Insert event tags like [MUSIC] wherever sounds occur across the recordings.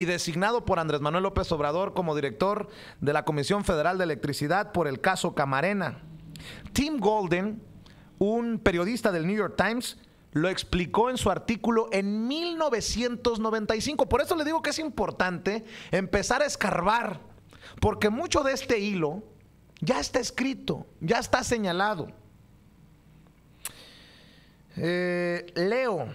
y designado por Andrés Manuel López Obrador como director de la Comisión Federal de Electricidad por el caso Camarena. Tim Golden, un periodista del New York Times, lo explicó en su artículo en 1995. Por eso le digo que es importante empezar a escarbar, porque mucho de este hilo ya está escrito, ya está señalado. Eh, Leo.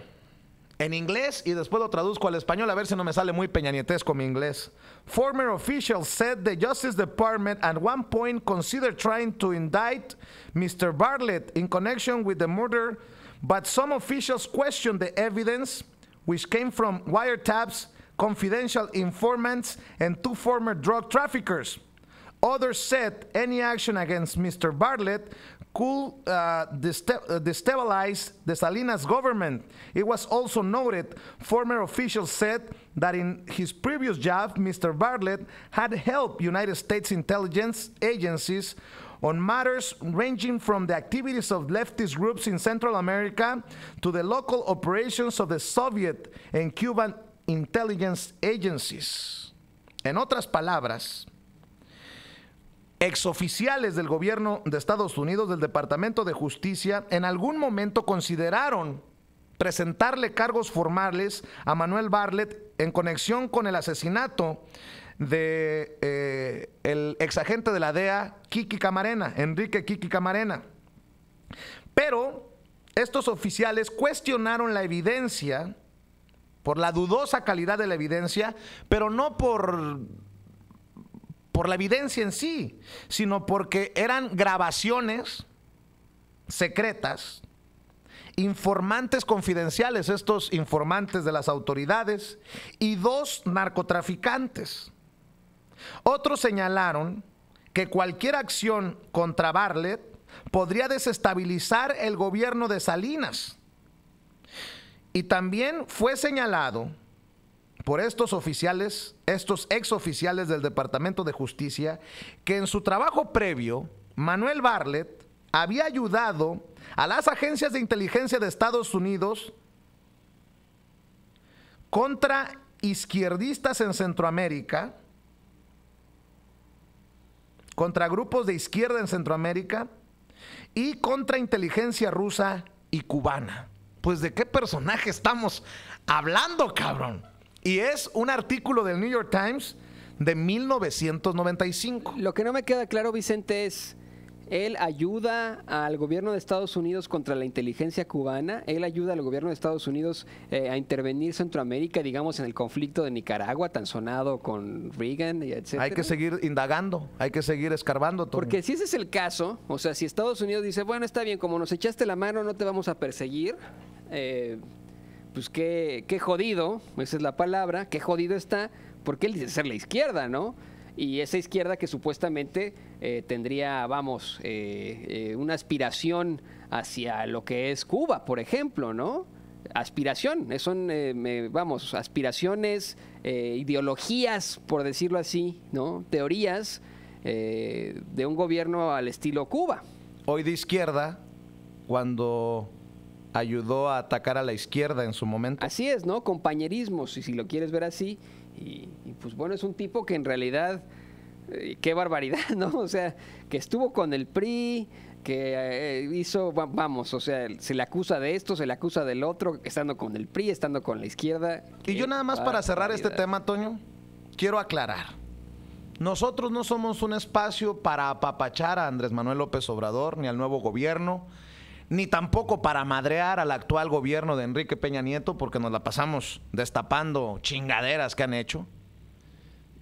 en inglés y después lo traduzco al español a ver si no me sale muy peñanietesco mi inglés. Former officials said the Justice Department at one point considered trying to indict Mr. Bartlett in connection with the murder, but some officials questioned the evidence, which came from wiretaps, confidential informants, and two former drug traffickers. Others said any action against Mr. Bartlett could uh, uh, destabilize the Salinas government. It was also noted former officials said that in his previous job, Mr. Bartlett had helped United States intelligence agencies on matters ranging from the activities of leftist groups in Central America to the local operations of the Soviet and Cuban intelligence agencies. En otras palabras, Exoficiales del gobierno de Estados Unidos, del Departamento de Justicia, en algún momento consideraron presentarle cargos formales a Manuel Barlett en conexión con el asesinato de eh, el exagente de la DEA, Kiki Camarena, Enrique Kiki Camarena. Pero estos oficiales cuestionaron la evidencia por la dudosa calidad de la evidencia, pero no por por la evidencia en sí, sino porque eran grabaciones secretas, informantes confidenciales, estos informantes de las autoridades, y dos narcotraficantes. Otros señalaron que cualquier acción contra Barlet podría desestabilizar el gobierno de Salinas. Y también fue señalado por estos oficiales, estos exoficiales del Departamento de Justicia, que en su trabajo previo, Manuel Barlett había ayudado a las agencias de inteligencia de Estados Unidos contra izquierdistas en Centroamérica, contra grupos de izquierda en Centroamérica y contra inteligencia rusa y cubana. Pues de qué personaje estamos hablando, cabrón. Y es un artículo del New York Times de 1995. Lo que no me queda claro, Vicente, es... Él ayuda al gobierno de Estados Unidos contra la inteligencia cubana, él ayuda al gobierno de Estados Unidos eh, a intervenir Centroamérica, digamos, en el conflicto de Nicaragua, tan sonado con Reagan, etcétera? Hay que seguir indagando, hay que seguir escarbando. todo. Porque si ese es el caso, o sea, si Estados Unidos dice, bueno, está bien, como nos echaste la mano, no te vamos a perseguir. Eh, pues qué, qué jodido, esa es la palabra, qué jodido está, porque él dice ser la izquierda, ¿no? y esa izquierda que supuestamente eh, tendría, vamos, eh, eh, una aspiración hacia lo que es Cuba, por ejemplo, ¿no? Aspiración, son, vamos, aspiraciones, ideologías, por decirlo así, ¿no? Teorías de un gobierno al estilo Cuba. Hoy de izquierda, cuando ayudó a atacar a la izquierda en su momento. Así es, ¿no? Compañerismo, si, si lo quieres ver así. Y, pues bueno, es un tipo que en realidad, eh, qué barbaridad, [LAUGHS] ¿no? O sea, que estuvo con el PRI, que eh, hizo, vamos, o sea, se le acusa de esto, se le acusa del otro, estando con el PRI, estando con la izquierda. Y yo nada más para cerrar este tema, Toño, quiero aclarar. Nosotros no somos un espacio para apapachar a Andrés Manuel López Obrador ni al nuevo gobierno ni tampoco para madrear al actual gobierno de Enrique Peña Nieto, porque nos la pasamos destapando chingaderas que han hecho.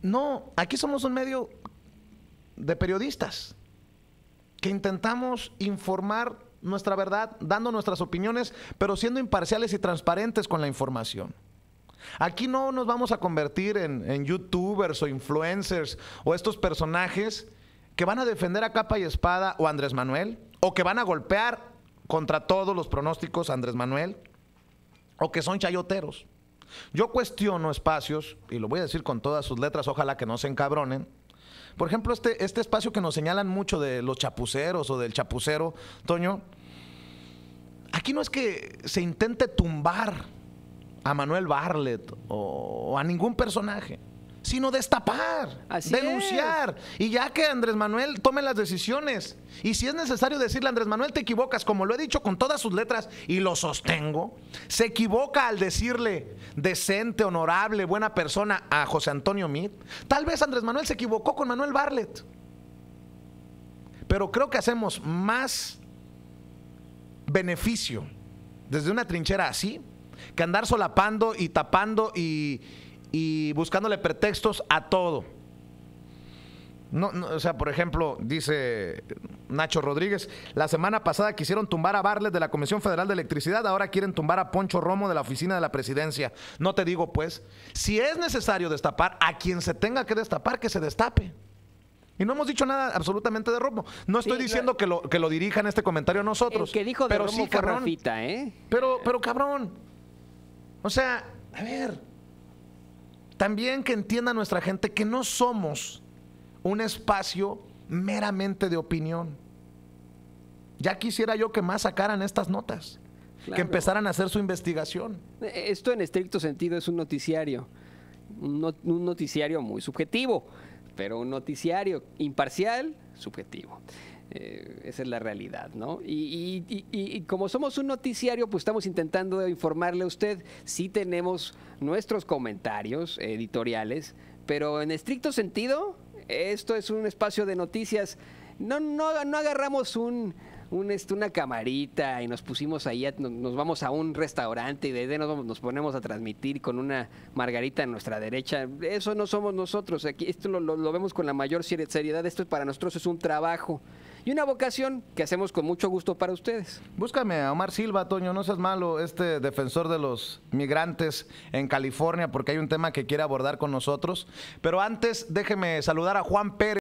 No, aquí somos un medio de periodistas que intentamos informar nuestra verdad, dando nuestras opiniones, pero siendo imparciales y transparentes con la información. Aquí no nos vamos a convertir en, youtubers o influencers o estos personajes que van a defender a capa y espada o Andrés Manuel o que van a golpear contra todos los pronósticos Andrés Manuel o que son chayoteros. Yo cuestiono espacios, y lo voy a decir con todas sus letras, ojalá que no se encabronen. Por ejemplo, este, este espacio que nos señalan mucho de los chapuceros o del chapucero, Toño, aquí no es que se intente tumbar a Manuel Barlet o a ningún personaje sino destapar, denunciar. Y ya que Andrés Manuel tome las decisiones. Y si es necesario decirle, Andrés Manuel, te equivocas, como lo he dicho con todas sus letras y lo sostengo, se equivoca al decirle decente, honorable, buena persona a José Antonio Meade, Tal vez Andrés Manuel se equivocó con Manuel Barlet. Pero creo que hacemos más beneficio desde una trinchera así que andar solapando y tapando y, y buscándole pretextos a todo. o sea, por ejemplo, dice Nacho Rodríguez, la semana pasada quisieron tumbar a Barles de la Comisión Federal de Electricidad, ahora quieren tumbar a Poncho Romo de la Oficina de la Presidencia. No te digo, pues, si es necesario destapar a quien se tenga que destapar, que se destape. Y no hemos dicho nada absolutamente de Romo. No estoy diciendo que, lo, que lo dirijan este comentario a nosotros. que dijo pero sí, ¿eh? Pero, pero cabrón. O sea, a ver. También que entienda nuestra gente que no somos un espacio meramente de opinión. Ya quisiera yo que más sacaran estas notas, que empezaran a hacer su investigación. Esto en estricto sentido es un noticiario, un noticiario muy subjetivo, pero un noticiario imparcial, subjetivo. Eh, esa es la realidad, ¿no? Y, como somos un noticiario, pues estamos intentando informarle a usted. si tenemos nuestros comentarios editoriales, pero en estricto sentido, esto es un espacio de noticias. No, no, no agarramos un, un, este, una camarita y nos pusimos ahí, nos, vamos a un restaurante y desde nos, nos ponemos a transmitir con una margarita a nuestra derecha. Eso no somos nosotros. Aquí esto lo, lo, lo vemos con la mayor seriedad. Esto para nosotros es un trabajo y una vocación que hacemos con mucho gusto para ustedes. Búscame a Omar Silva, Toño, no seas malo, este defensor de los migrantes en California, porque hay un tema que quiere abordar con nosotros. Pero antes, déjeme saludar a Juan Pérez.